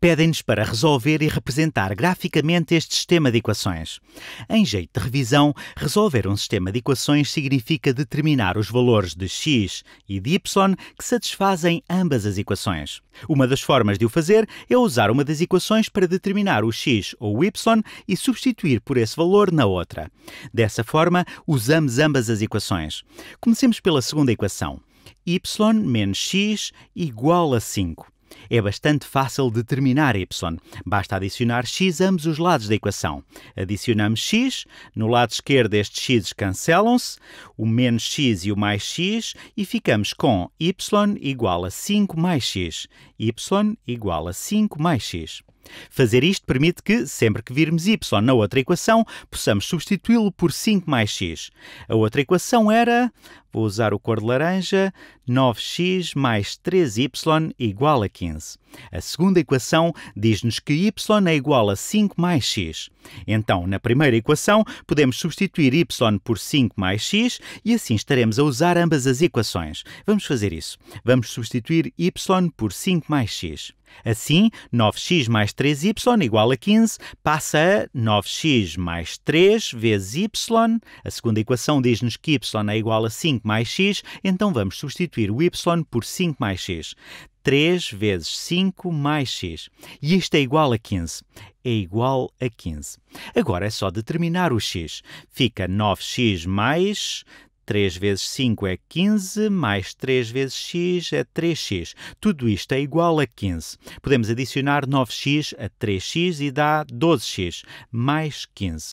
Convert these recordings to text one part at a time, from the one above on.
pedem-nos para resolver e representar graficamente este sistema de equações. Em jeito de revisão, resolver um sistema de equações significa determinar os valores de x e de y que satisfazem ambas as equações. Uma das formas de o fazer é usar uma das equações para determinar o x ou o y e substituir por esse valor na outra. Dessa forma, usamos ambas as equações. Comecemos pela segunda equação. y menos x igual a 5. É bastante fácil determinar y. Basta adicionar x ambos os lados da equação. Adicionamos x, no lado esquerdo estes x cancelam-se, o menos x e o mais x, e ficamos com y igual a 5 mais x. y igual a 5 mais x. Fazer isto permite que, sempre que virmos y na outra equação, possamos substituí-lo por 5 mais x. A outra equação era, vou usar o cor de laranja, 9x mais 3y igual a 15. A segunda equação diz-nos que y é igual a 5 mais x. Então, na primeira equação, podemos substituir y por 5 mais x e assim estaremos a usar ambas as equações. Vamos fazer isso. Vamos substituir y por 5 mais x. Assim, 9x mais 3y igual a 15 passa a 9x mais 3 vezes y. A segunda equação diz-nos que y é igual a 5 mais x, então vamos substituir o y por 5 mais x. 3 vezes 5 mais x. E isto é igual a 15. É igual a 15. Agora é só determinar o x. Fica 9x mais 3 vezes 5 é 15, mais 3 vezes x é 3x. Tudo isto é igual a 15. Podemos adicionar 9x a 3x e dá 12x, mais 15.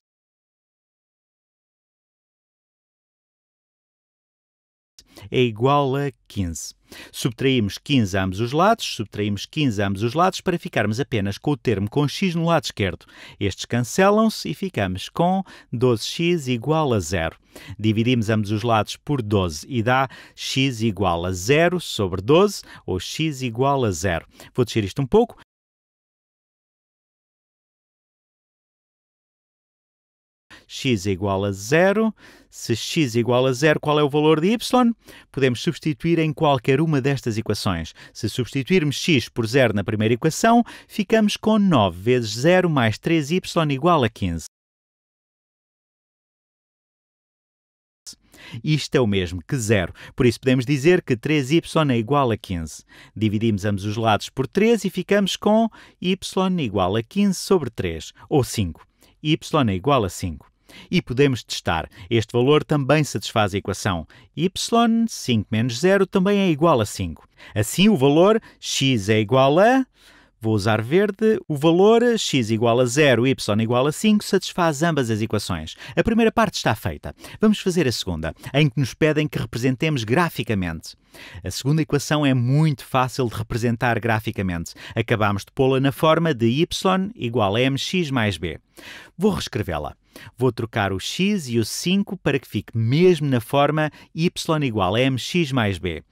é igual a 15. Subtraímos 15 a ambos os lados, subtraímos 15 a ambos os lados para ficarmos apenas com o termo com x no lado esquerdo. Estes cancelam-se e ficamos com 12x igual a zero. Dividimos ambos os lados por 12 e dá x igual a zero sobre 12 ou x igual a zero. Vou descer isto um pouco x igual a zero. Se x igual a zero, qual é o valor de y? Podemos substituir em qualquer uma destas equações. Se substituirmos x por zero na primeira equação, ficamos com 9 vezes 0 mais 3y igual a 15. Isto é o mesmo que zero, por isso podemos dizer que 3y é igual a 15. Dividimos ambos os lados por 3 e ficamos com y igual a 15 sobre 3, ou 5. y é igual a 5. E podemos testar. Este valor também satisfaz a equação. y, 5 menos 0, também é igual a 5. Assim, o valor x é igual a Vou usar verde. O valor x igual a 0, y igual a 5 satisfaz ambas as equações. A primeira parte está feita. Vamos fazer a segunda, em que nos pedem que representemos graficamente. A segunda equação é muito fácil de representar graficamente. Acabamos de pô-la na forma de y igual a mx mais b. Vou reescrevê-la. Vou trocar o x e o 5 para que fique mesmo na forma y igual a mx mais b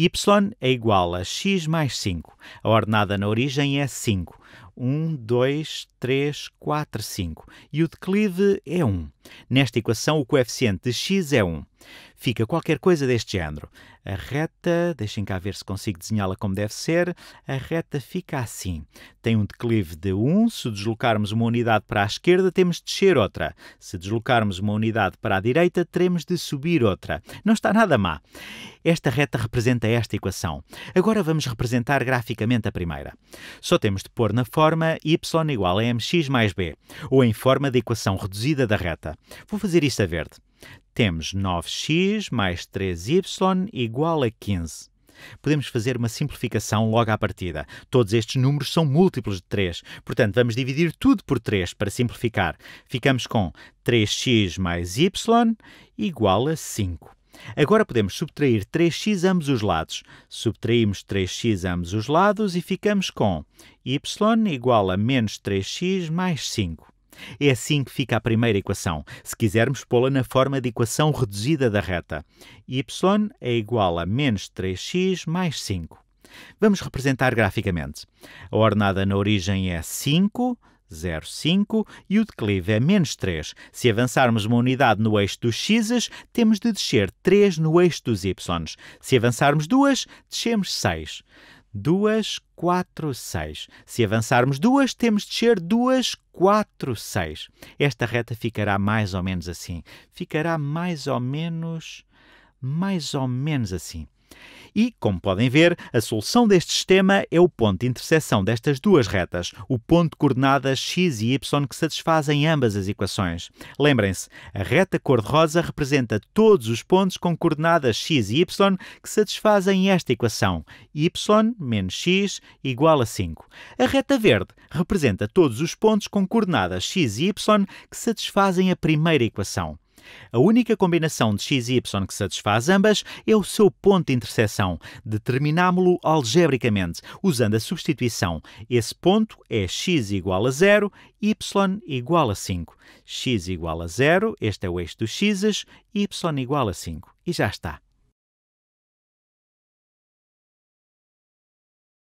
y é igual a x mais 5. A ordenada na origem é 5. 1, 2, 3, 4, 5. E o declive é 1. Nesta equação, o coeficiente de x é 1. Fica qualquer coisa deste género. A reta, deixem cá ver se consigo desenhá-la como deve ser, a reta fica assim. Tem um declive de 1, se deslocarmos uma unidade para a esquerda, temos de descer outra. Se deslocarmos uma unidade para a direita, teremos de subir outra. Não está nada má. Esta reta representa esta equação. Agora vamos representar graficamente a primeira. Só temos de pôr na forma y igual a mx mais b, ou em forma de equação reduzida da reta. Vou fazer isto a verde temos 9x mais 3y igual a 15. Podemos fazer uma simplificação logo à partida. Todos estes números são múltiplos de 3, portanto vamos dividir tudo por 3 para simplificar. Ficamos com 3x mais y igual a 5. Agora podemos subtrair 3x a ambos os lados. Subtraímos 3x a ambos os lados e ficamos com y igual a menos 3x mais 5. É assim que fica a primeira equação, se quisermos pô-la na forma de equação reduzida da reta. y é igual a menos 3x mais 5. Vamos representar graficamente. A ordenada na origem é 5, 0,5 e o declive é menos 3. Se avançarmos uma unidade no eixo dos x's, temos de descer 3 no eixo dos y's. Se avançarmos duas, descemos 6. 2, 4, 6. Se avançarmos 2, temos de ser 2, 4, 6. Esta reta ficará mais ou menos assim. Ficará mais ou menos, mais ou menos assim. E, como podem ver, a solução deste sistema é o ponto de interseção destas duas retas, o ponto de coordenadas x e y que satisfazem ambas as equações. Lembrem-se, a reta cor-de-rosa representa todos os pontos com coordenadas x e y que satisfazem esta equação, y menos x igual a 5. A reta verde representa todos os pontos com coordenadas x e y que satisfazem a primeira equação. A única combinação de x e y que satisfaz ambas é o seu ponto de interseção. Determinámo-lo algebricamente, usando a substituição. Esse ponto é x igual a 0, y igual a 5. x igual a 0, este é o eixo dos x's, y igual a 5. E já está.